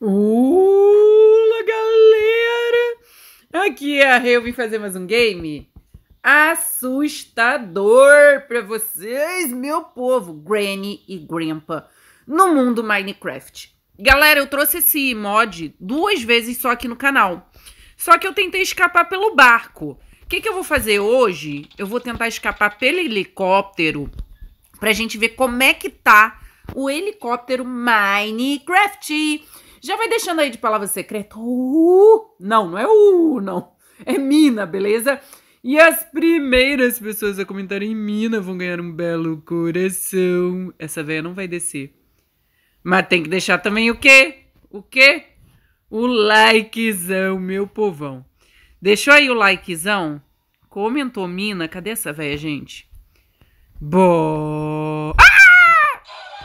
Olá, galera! Aqui é a eu vim fazer mais um game assustador para vocês, meu povo, Granny e Grandpa, no mundo Minecraft. Galera, eu trouxe esse mod duas vezes só aqui no canal, só que eu tentei escapar pelo barco. O que, que eu vou fazer hoje? Eu vou tentar escapar pelo helicóptero pra gente ver como é que tá o helicóptero Minecraft. Já vai deixando aí de palavra secreta. Uh, não, não é uh, não. É mina, beleza? E as primeiras pessoas a comentarem mina vão ganhar um belo coração. Essa véia não vai descer. Mas tem que deixar também o quê? O quê? O likezão, meu povão. Deixou aí o likezão? Comentou mina. Cadê essa véia, gente? Bo... Ah!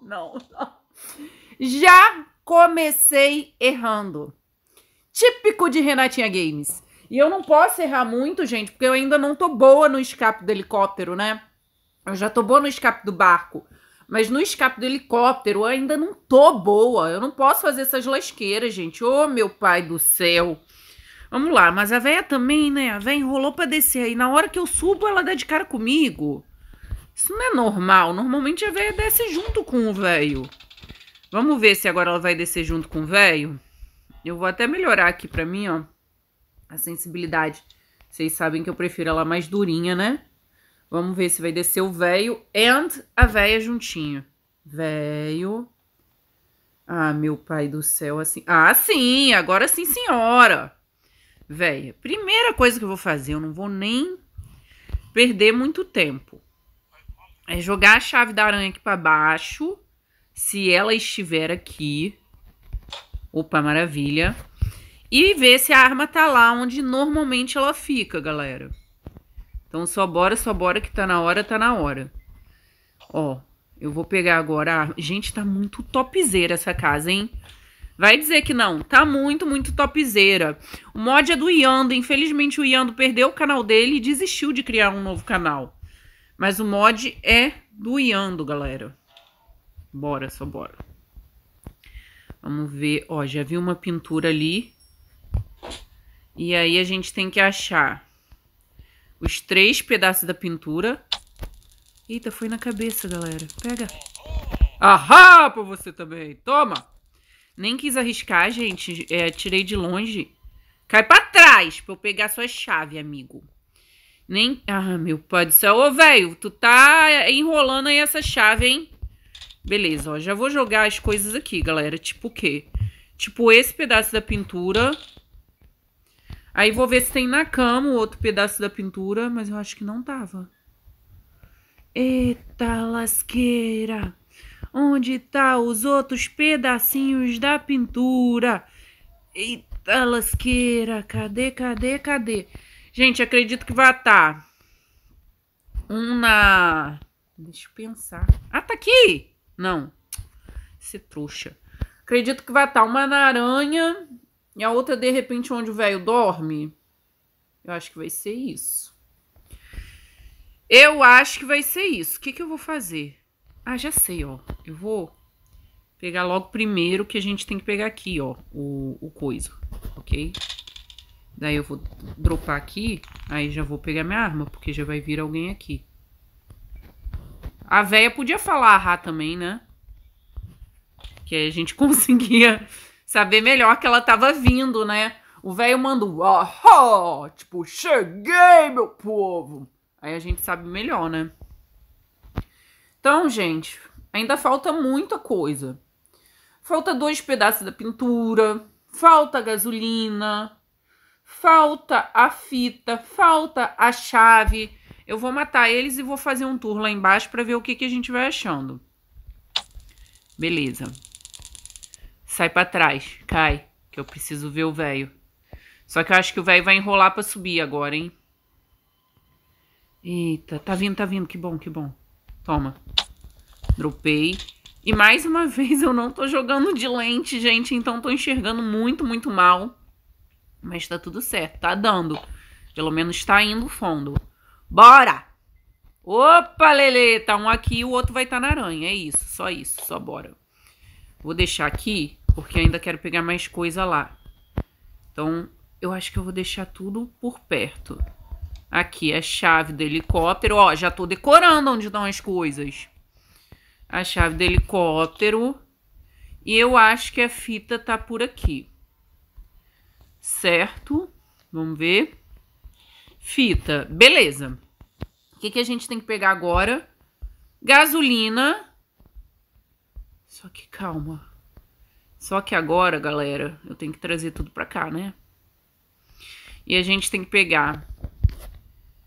Não, não. Já comecei errando. Típico de Renatinha Games. E eu não posso errar muito, gente, porque eu ainda não tô boa no escape do helicóptero, né? Eu já tô boa no escape do barco. Mas no escape do helicóptero eu ainda não tô boa. Eu não posso fazer essas lasqueiras, gente. Ô, oh, meu pai do céu. Vamos lá, mas a véia também, né? A véia enrolou pra descer aí. Na hora que eu subo, ela dá de cara comigo. Isso não é normal. Normalmente a véia desce junto com o velho. Vamos ver se agora ela vai descer junto com o velho. Eu vou até melhorar aqui pra mim, ó. A sensibilidade. Vocês sabem que eu prefiro ela mais durinha, né? Vamos ver se vai descer o velho and a véia juntinho. Velho. Ah, meu pai do céu, assim. Ah, sim, agora sim, senhora. Véia, primeira coisa que eu vou fazer, eu não vou nem perder muito tempo. É jogar a chave da aranha aqui para baixo se ela estiver aqui. Opa, maravilha. E ver se a arma tá lá onde normalmente ela fica, galera. Então só bora, só bora que tá na hora, tá na hora. Ó, eu vou pegar agora a arma. Gente, tá muito topzera essa casa, hein? Vai dizer que não. Tá muito, muito topzera. O mod é do Iando. Infelizmente o Iando perdeu o canal dele e desistiu de criar um novo canal. Mas o mod é do Iando, galera. Bora, só bora. Vamos ver. Ó, já vi uma pintura ali. E aí a gente tem que achar os três pedaços da pintura. Eita, foi na cabeça, galera. Pega. Ahá, pra você também. Toma. Nem quis arriscar, gente. É, tirei de longe. Cai pra trás pra eu pegar sua chave, amigo. Nem... Ah, meu pai do céu. Ô, velho, tu tá enrolando aí essa chave, hein? Beleza, ó. Já vou jogar as coisas aqui, galera. Tipo o quê? Tipo esse pedaço da pintura. Aí vou ver se tem na cama o outro pedaço da pintura, mas eu acho que não tava. Eita lasqueira! Onde tá os outros pedacinhos da pintura? Eita lasqueira! Cadê, cadê, cadê? Gente, acredito que vai estar tá um na... Deixa eu pensar. Ah, tá aqui! Não. Esse trouxa. Acredito que vai estar uma na aranha e a outra, de repente, onde o velho dorme. Eu acho que vai ser isso. Eu acho que vai ser isso. O que, que eu vou fazer? Ah, já sei, ó. Eu vou pegar logo primeiro que a gente tem que pegar aqui, ó. O, o coisa, ok? Daí eu vou dropar aqui. Aí já vou pegar minha arma, porque já vai vir alguém aqui. A véia podia falar rá também, né? Que a gente conseguia saber melhor que ela tava vindo, né? O velho manda um ahá, tipo, cheguei, meu povo. Aí a gente sabe melhor, né? Então, gente, ainda falta muita coisa. Falta dois pedaços da pintura, falta gasolina, falta a fita, falta a chave eu vou matar eles e vou fazer um tour lá embaixo para ver o que, que a gente vai achando. Beleza. Sai para trás, cai, que eu preciso ver o velho. Só que eu acho que o velho vai enrolar para subir agora, hein? Eita, tá vindo, tá vindo, que bom, que bom. Toma. Dropei. E mais uma vez eu não tô jogando de lente, gente, então tô enxergando muito, muito mal. Mas tá tudo certo, tá dando. Pelo menos tá indo fundo. Bora! Opa, Lele, tá um aqui e o outro vai estar tá na aranha. É isso, só isso, só bora. Vou deixar aqui, porque ainda quero pegar mais coisa lá. Então, eu acho que eu vou deixar tudo por perto. Aqui é a chave do helicóptero. Ó, já tô decorando onde estão as coisas. A chave do helicóptero. E eu acho que a fita tá por aqui. Certo? Vamos ver fita. Beleza. O que, que a gente tem que pegar agora? Gasolina. Só que calma. Só que agora, galera, eu tenho que trazer tudo pra cá, né? E a gente tem que pegar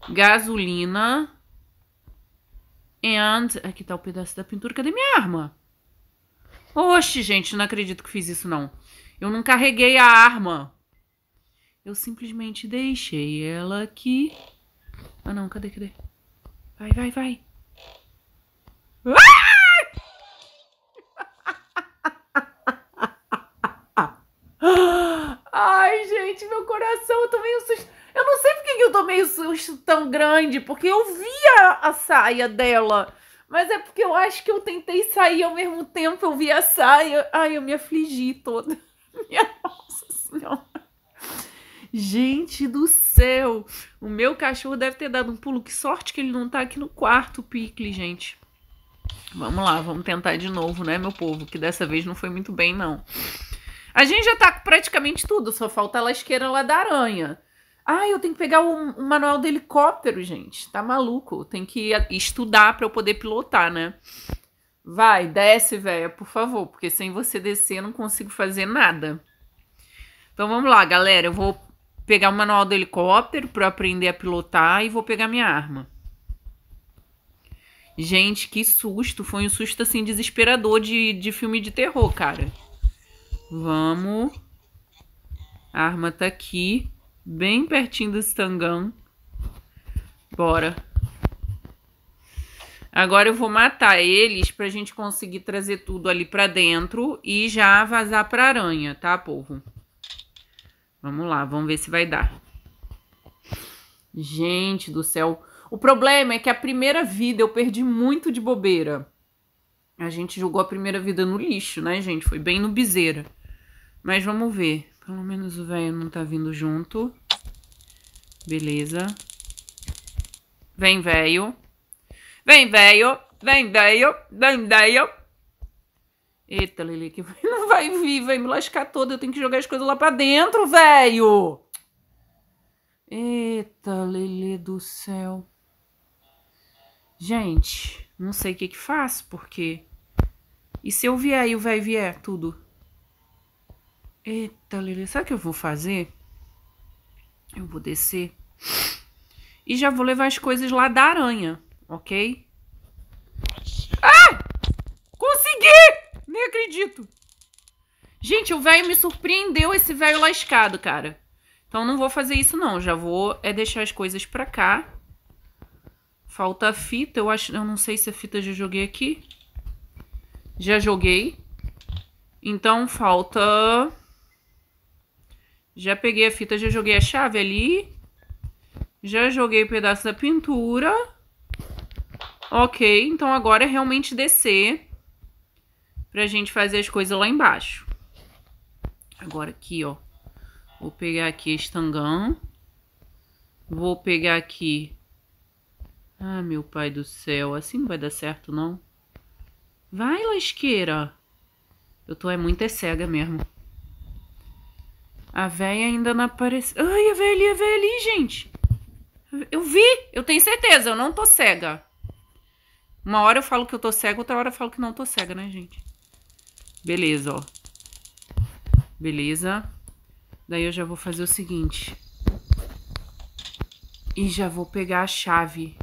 gasolina. And. Aqui tá o pedaço da pintura. Cadê minha arma? Oxe, gente, não acredito que fiz isso, não. Eu não carreguei a arma. Eu simplesmente deixei ela aqui. Ah, não, cadê, cadê? Vai, vai, vai. Ah! Ai, gente, meu coração, eu tomei um susto. Eu não sei porque eu tomei um susto tão grande, porque eu via a saia dela. Mas é porque eu acho que eu tentei sair ao mesmo tempo, eu vi a saia. Ai, eu me afligi toda. Minha nossa senhora. Gente do céu! O meu cachorro deve ter dado um pulo. Que sorte que ele não tá aqui no quarto, Picle, gente. Vamos lá, vamos tentar de novo, né, meu povo? Que dessa vez não foi muito bem, não. A gente já tá com praticamente tudo, só falta a lasqueira lá da aranha. Ah, eu tenho que pegar o, o manual do helicóptero, gente. Tá maluco? Tem que estudar para eu poder pilotar, né? Vai, desce, velha, por favor, porque sem você descer eu não consigo fazer nada. Então vamos lá, galera. Eu vou pegar o manual do helicóptero para aprender a pilotar e vou pegar minha arma. Gente, que susto! Foi um susto assim desesperador de, de filme de terror, cara. Vamos. A arma tá aqui, bem pertinho do estangão. Bora. Agora eu vou matar eles pra gente conseguir trazer tudo ali pra dentro e já vazar pra aranha, tá, povo? Vamos lá, vamos ver se vai dar. Gente do céu. O problema é que a primeira vida eu perdi muito de bobeira. A gente jogou a primeira vida no lixo, né, gente? Foi bem no bezeira. Mas vamos ver. Pelo menos o velho não tá vindo junto. Beleza. Vem, velho. Vem, velho. Vem, velho. Vem, velho. Eita, Lili, que não vai vir, vai me lascar toda. Eu tenho que jogar as coisas lá pra dentro, velho. Eita, Lili do céu. Gente, não sei o que que faço, porque... E se eu vier e o velho vier tudo? Eita, Lili, sabe o que eu vou fazer? Eu vou descer. E já vou levar as coisas lá da aranha, ok? acredito. Gente, o velho me surpreendeu, esse velho lascado, cara. Então não vou fazer isso não, já vou é deixar as coisas pra cá. Falta a fita, eu acho, eu não sei se a fita já joguei aqui. Já joguei. Então falta Já peguei a fita, já joguei a chave ali. Já joguei o pedaço da pintura. Ok, então agora é realmente descer pra gente fazer as coisas lá embaixo. Agora aqui, ó. Vou pegar aqui estangão. Vou pegar aqui. Ah, meu pai do céu. Assim não vai dar certo, não. Vai, lasqueira. Eu tô é muito é cega mesmo. A véia ainda não apareceu. Ai, a véia ali, a véia ali, gente. Eu vi, eu tenho certeza, eu não tô cega. Uma hora eu falo que eu tô cega, outra hora eu falo que não tô cega, né, gente? Beleza, ó. Beleza. Daí eu já vou fazer o seguinte. E já vou pegar a chave.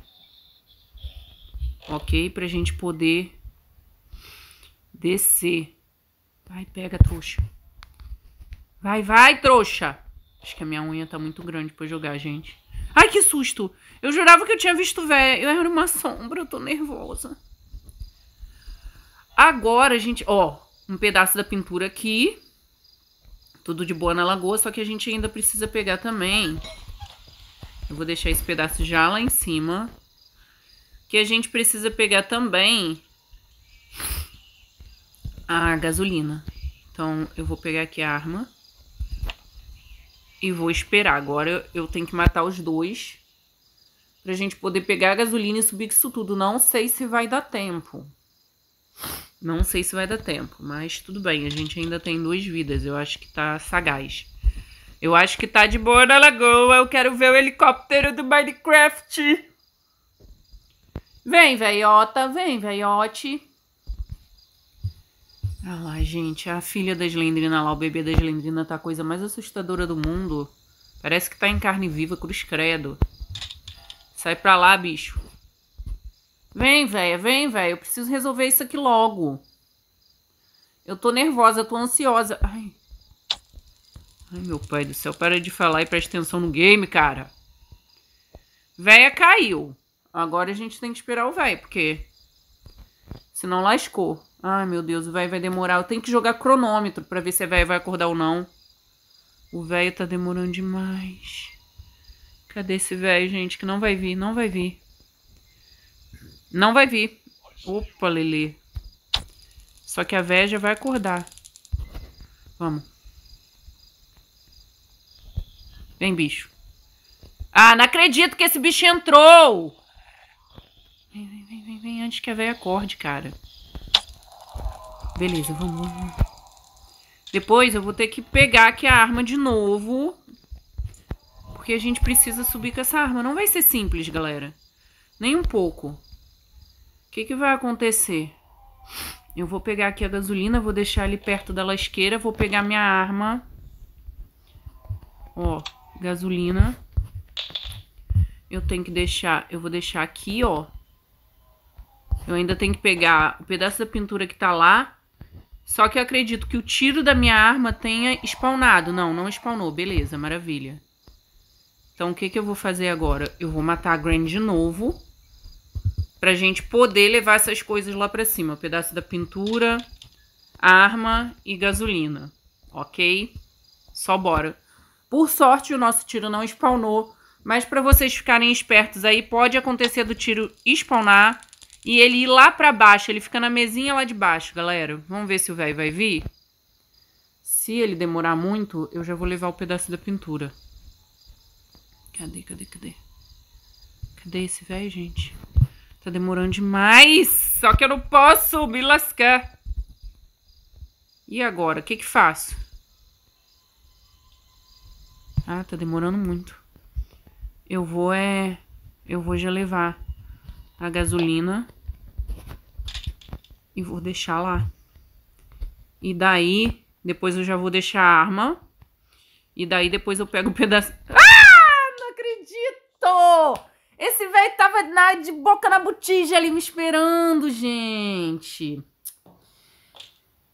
Ok? Pra gente poder descer. Vai, pega, trouxa. Vai, vai, trouxa. Acho que a minha unha tá muito grande pra jogar, gente. Ai, que susto! Eu jurava que eu tinha visto velho. Eu era uma sombra, eu tô nervosa. Agora, gente, ó um pedaço da pintura aqui. Tudo de boa na lagoa, só que a gente ainda precisa pegar também. Eu vou deixar esse pedaço já lá em cima. Que a gente precisa pegar também a gasolina. Então, eu vou pegar aqui a arma. E vou esperar. Agora eu tenho que matar os dois. Pra gente poder pegar a gasolina e subir isso tudo. Não sei se vai dar tempo. Não sei se vai dar tempo, mas tudo bem, a gente ainda tem duas vidas, eu acho que tá sagaz. Eu acho que tá de boa na lagoa, eu quero ver o helicóptero do Minecraft. Vem, veiota, vem, veiote. Ah lá, gente, a filha da Slendrina lá, o bebê da Slendrina tá a coisa mais assustadora do mundo. Parece que tá em carne viva, cruz credo. Sai pra lá, bicho. Vem, velha, vem, velho. Eu preciso resolver isso aqui logo. Eu tô nervosa, eu tô ansiosa. Ai. Ai, meu pai do céu. Para de falar e presta atenção no game, cara. Véia caiu. Agora a gente tem que esperar o véio, porque... Senão lascou. Ai, meu Deus, o velho vai demorar. Eu tenho que jogar cronômetro para ver se a véia vai acordar ou não. O velho tá demorando demais. Cadê esse velho, gente? Que não vai vir, não vai vir. Não vai vir. Opa, Lili. Só que a véia já vai acordar. Vamos. Vem, bicho. Ah, não acredito que esse bicho entrou! Vem, vem, vem, vem, vem antes que a véia acorde, cara. Beleza, vamos, vamos. Depois eu vou ter que pegar aqui a arma de novo. Porque a gente precisa subir com essa arma. Não vai ser simples, galera. Nem um pouco que, que vai acontecer? Eu vou pegar aqui a gasolina, vou deixar ali perto da lasqueira, vou pegar minha arma. Ó, gasolina. Eu tenho que deixar, eu vou deixar aqui, ó. Eu ainda tenho que pegar o pedaço da pintura que tá lá. Só que eu acredito que o tiro da minha arma tenha spawnado. Não, não spawnou. Beleza, maravilha. Então, o que, que eu vou fazer agora? Eu vou matar a Granny de novo pra gente poder levar essas coisas lá pra cima. O pedaço da pintura, arma e gasolina, ok? Só bora. Por sorte, o nosso tiro não spawnou, mas para vocês ficarem espertos aí, pode acontecer do tiro spawnar e ele ir lá pra baixo. Ele fica na mesinha lá de baixo, galera. Vamos ver se o velho vai vir? Se ele demorar muito, eu já vou levar o pedaço da pintura. Cadê, cadê, cadê? Cadê esse velho, gente? Tá demorando demais. Só que eu não posso me lascar. E agora? O que que faço? Ah, tá demorando muito. Eu vou é... Eu vou já levar a gasolina. E vou deixar lá. E daí, depois eu já vou deixar a arma. E daí depois eu pego o pedaço... Ah! Esse velho tava na, de boca na botija ali me esperando, gente.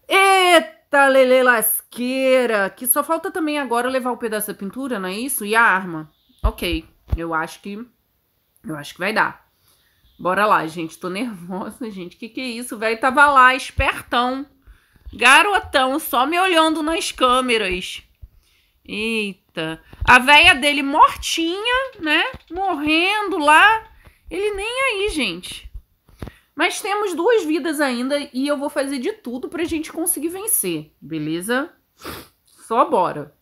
Eita, Lele Lasqueira. Que só falta também agora levar o pedaço da pintura, não é isso? E a arma. Ok, eu acho que... Eu acho que vai dar. Bora lá, gente. Tô nervosa, gente. Que que é isso? O velho tava lá, espertão. Garotão, só me olhando nas câmeras. Eita. A véia dele mortinha, né? Morrendo lá. Ele nem aí, gente. Mas temos duas vidas ainda e eu vou fazer de tudo pra gente conseguir vencer, beleza? Só bora.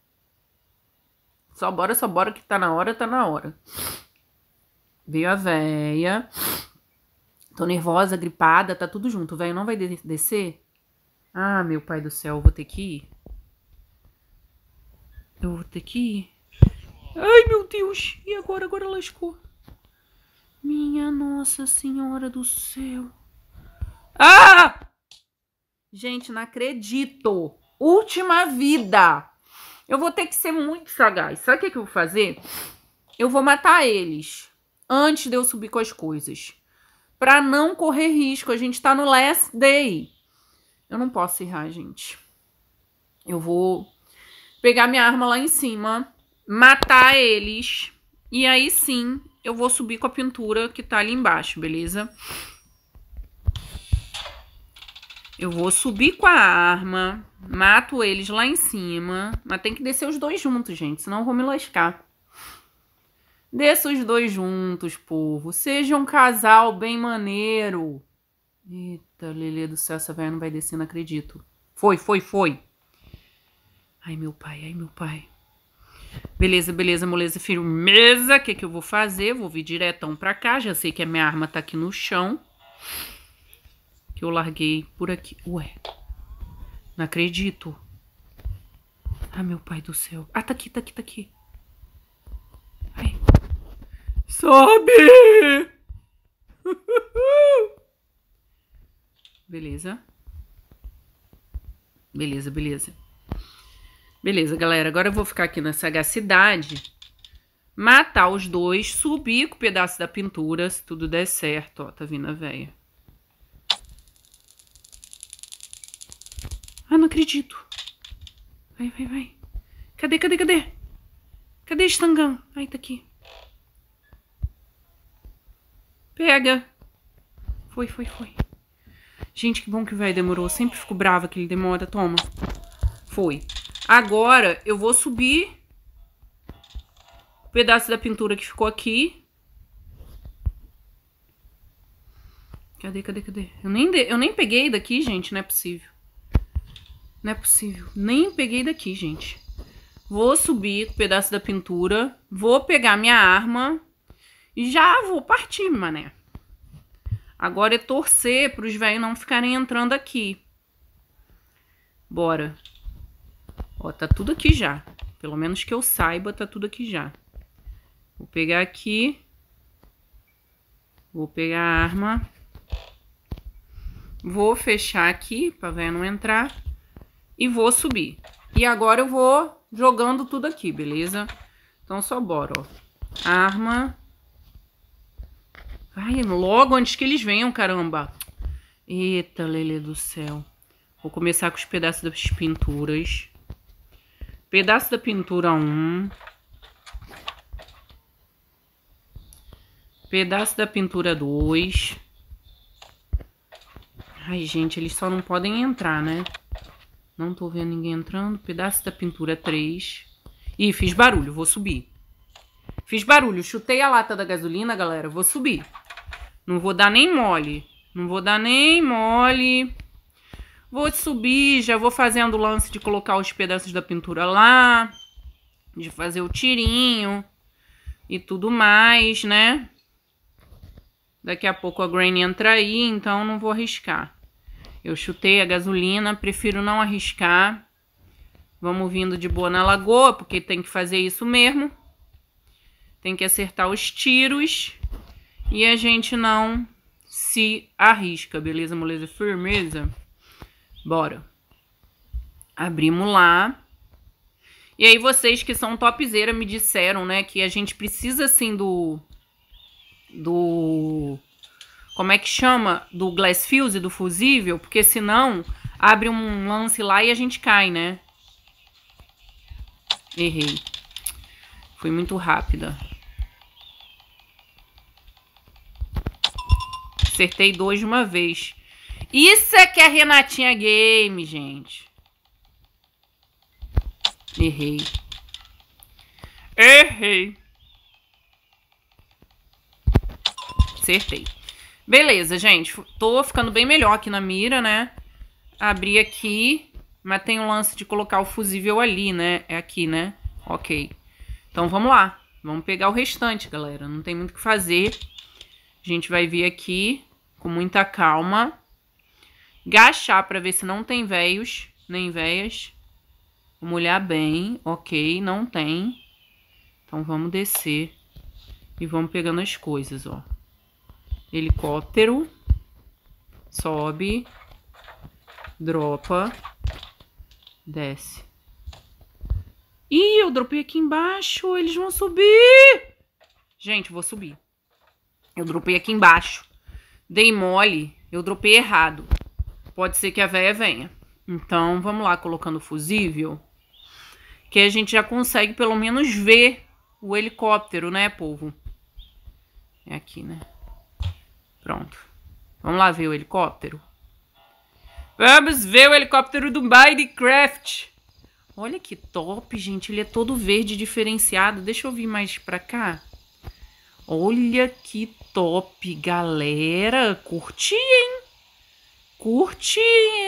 Só bora, só bora que tá na hora, tá na hora. Veio a véia. Tô nervosa, gripada, tá tudo junto. O véio não vai descer? Ah, meu pai do céu, vou ter que ir. Eu vou ter que Ai, meu Deus! E agora? Agora lascou. Minha Nossa Senhora do Céu. Ah! Gente, não acredito. Última vida. Eu vou ter que ser muito sagaz. Sabe o que, que eu vou fazer? Eu vou matar eles antes de eu subir com as coisas. Pra não correr risco. A gente tá no last day. Eu não posso errar, gente. Eu vou pegar minha arma lá em cima, matar eles. E aí sim, eu vou subir com a pintura que tá ali embaixo, beleza? Eu vou subir com a arma, mato eles lá em cima. Mas tem que descer os dois juntos, gente, senão eu vou me lascar. Desça os dois juntos, povo. Seja um casal bem maneiro. Eita, Lelê do céu, essa velha não vai descer, não acredito. Foi, foi, foi. Ai, meu pai, ai, meu pai. Beleza, beleza, moleza, firmeza. O que, que eu vou fazer? Vou vir diretão pra cá. Já sei que a minha arma tá aqui no chão. Que eu larguei por aqui. Ué, não acredito. Ah, meu pai do céu. Ah, tá aqui, tá aqui, tá aqui. Ai. Sobe! beleza. Beleza, beleza. Beleza, galera. Agora eu vou ficar aqui na sagacidade. Matar os dois, subir com o pedaço da pintura, se tudo der certo. Ó, tá vindo a véia. Ah, não acredito. Vai, vai, vai. Cadê, cadê, cadê? Cadê estangão? Ai, tá aqui. Pega. Foi, foi, foi. Gente, que bom que o velho demorou. Eu sempre fico brava que ele demora. Toma. Foi. Agora, eu vou subir o pedaço da pintura que ficou aqui. Cadê, cadê, cadê? Eu nem, de... eu nem peguei daqui, gente, não é possível. Não é possível. Nem peguei daqui, gente. Vou subir o pedaço da pintura, vou pegar minha arma e já vou partir, mané. Agora é torcer para os velhos não ficarem entrando aqui. Bora. Ó, tá tudo aqui já. Pelo menos que eu saiba, tá tudo aqui já. Vou pegar aqui. Vou pegar a arma. Vou fechar aqui pra ver não entrar. E vou subir. E agora eu vou jogando tudo aqui, beleza? Então só bora, ó. Arma. Vai, logo antes que eles venham, caramba. Eita, Lele do céu. Vou começar com os pedaços das pinturas. Pedaço da pintura 1. Pedaço da pintura 2. Ai, gente, eles só não podem entrar, né? Não tô vendo ninguém entrando. Pedaço da pintura 3. Ih, fiz barulho, vou subir. Fiz barulho, chutei a lata da gasolina, galera, vou subir. Não vou dar nem mole. Não vou dar nem mole. Vou subir, já vou fazendo o lance de colocar os pedaços da pintura lá, de fazer o tirinho e tudo mais, né? Daqui a pouco a Granny entra aí, então não vou arriscar. Eu chutei a gasolina, prefiro não arriscar. Vamos vindo de boa na lagoa, porque tem que fazer isso mesmo. Tem que acertar os tiros. E a gente não se arrisca, beleza, moleza? Firmeza? Bora. Abrimos lá. E aí vocês que são topzeira me disseram, né, que a gente precisa assim do do como é que chama? Do glass fuse, do fusível, porque senão abre um lance lá e a gente cai, né? Errei. Fui muito rápida. Acertei dois de uma vez. Isso é que é Renatinha Game, gente. Errei. Errei. Acertei. Beleza, gente. Tô ficando bem melhor aqui na mira, né? Abri aqui. Mas tem um lance de colocar o fusível ali, né? É aqui, né? Ok. Então vamos lá. Vamos pegar o restante, galera. Não tem muito o que fazer. A gente vai vir aqui com muita calma. Gachar para ver se não tem véios, nem véias. Molhar bem, ok, não tem. Então vamos descer e vamos pegando as coisas, ó. Helicóptero, sobe, dropa, desce. Ih, eu dropei aqui embaixo, eles vão subir! Gente, vou subir. Eu dropei aqui embaixo. Dei mole, eu dropei errado. Pode ser que a véia venha. Então, vamos lá, colocando fusível. Que a gente já consegue pelo menos ver o helicóptero, né, povo? É aqui, né? Pronto. Vamos lá ver o helicóptero? Vamos ver o helicóptero do Minecraft! Olha que top, gente. Ele é todo verde diferenciado. Deixa eu vir mais pra cá. Olha que top, galera. Curti, hein? curte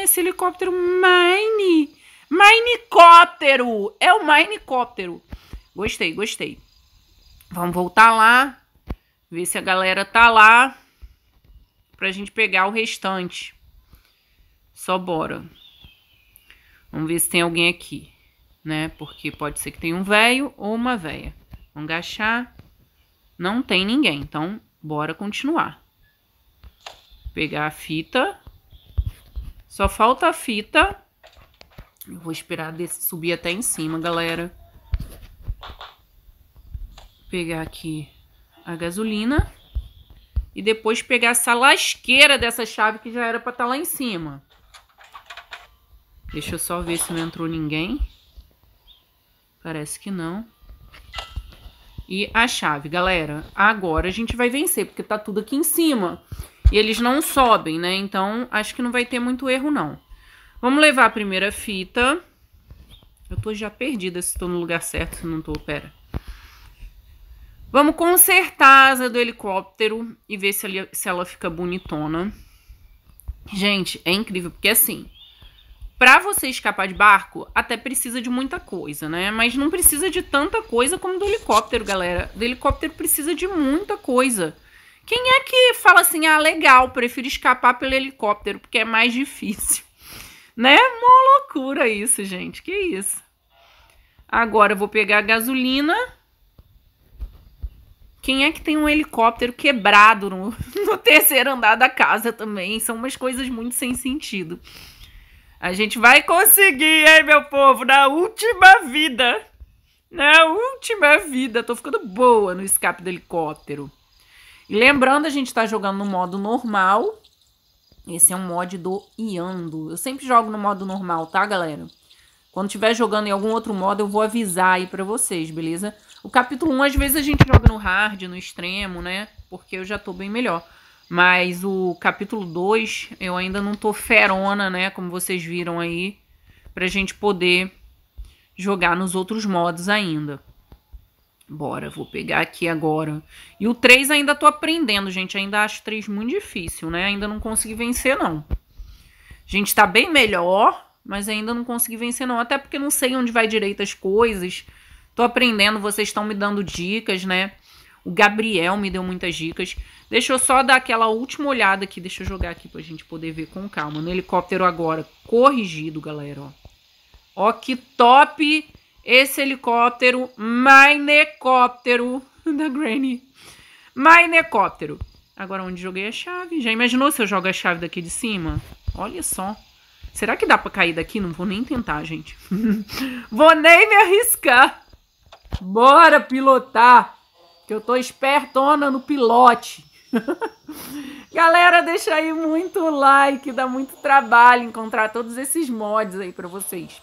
esse helicóptero Mine. Minecóptero! É o Minecóptero. Gostei, gostei. Vamos voltar lá. Ver se a galera tá lá. Pra gente pegar o restante. Só bora. Vamos ver se tem alguém aqui. Né? Porque pode ser que tenha um velho ou uma véia. Vamos agachar. Não tem ninguém. Então, bora continuar. Pegar a fita. Só falta a fita. Eu vou esperar desse, subir até em cima, galera. Pegar aqui a gasolina. E depois pegar essa lasqueira dessa chave que já era pra estar tá lá em cima. Deixa eu só ver se não entrou ninguém. Parece que não. E a chave, galera. Agora a gente vai vencer, porque tá tudo aqui em cima. E eles não sobem, né? Então, acho que não vai ter muito erro, não. Vamos levar a primeira fita. Eu tô já perdida se tô no lugar certo, se não tô, pera. Vamos consertar a asa do helicóptero e ver se, ali, se ela fica bonitona. Gente, é incrível, porque assim, para você escapar de barco, até precisa de muita coisa, né? Mas não precisa de tanta coisa como do helicóptero, galera. Do helicóptero precisa de muita coisa. Quem é que fala assim, ah, legal, prefiro escapar pelo helicóptero, porque é mais difícil. Né? Uma loucura isso, gente. Que isso? Agora eu vou pegar a gasolina. Quem é que tem um helicóptero quebrado no, no terceiro andar da casa também? São umas coisas muito sem sentido. A gente vai conseguir, hein, meu povo? Na última vida. Na última vida. Tô ficando boa no escape do helicóptero lembrando, a gente está jogando no modo normal. Esse é um mod do Iando. Eu sempre jogo no modo normal, tá, galera? Quando tiver jogando em algum outro modo, eu vou avisar aí pra vocês, beleza? O capítulo 1, às vezes a gente joga no hard, no extremo, né? Porque eu já tô bem melhor. Mas o capítulo 2, eu ainda não tô ferona, né? Como vocês viram aí. Pra gente poder jogar nos outros modos ainda. Bora, vou pegar aqui agora. E o 3 ainda tô aprendendo, gente. Ainda acho 3 muito difícil, né? Ainda não consegui vencer, não. A gente tá bem melhor, mas ainda não consegui vencer, não. Até porque não sei onde vai direito as coisas. Tô aprendendo, vocês estão me dando dicas, né? O Gabriel me deu muitas dicas. Deixa eu só dar aquela última olhada aqui. Deixa eu jogar aqui pra gente poder ver com calma. No helicóptero agora, corrigido, galera, ó. Ó que top! esse helicóptero, minecóptero da Granny. Minecóptero. Agora, onde joguei a chave? Já imaginou se eu jogo a chave daqui de cima? Olha só. Será que dá para cair daqui? Não vou nem tentar, gente. vou nem me arriscar. Bora pilotar. Que eu tô espertona no pilote. Galera, deixa aí muito like. Dá muito trabalho encontrar todos esses mods aí para vocês.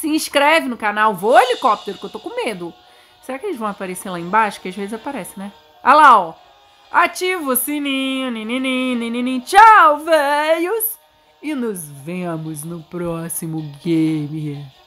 Se inscreve no canal. Vou helicóptero, que eu tô com medo. Será que eles vão aparecer lá embaixo? Que às vezes aparece, né? Olha ah lá, ó. Ativa o sininho. Tchau, velhos. E nos vemos no próximo game.